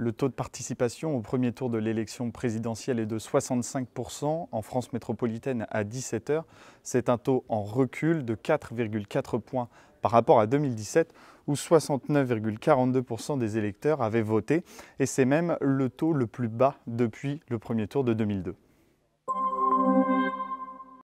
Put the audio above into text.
Le taux de participation au premier tour de l'élection présidentielle est de 65% en France métropolitaine à 17h. C'est un taux en recul de 4,4 points par rapport à 2017 où 69,42% des électeurs avaient voté et c'est même le taux le plus bas depuis le premier tour de 2002.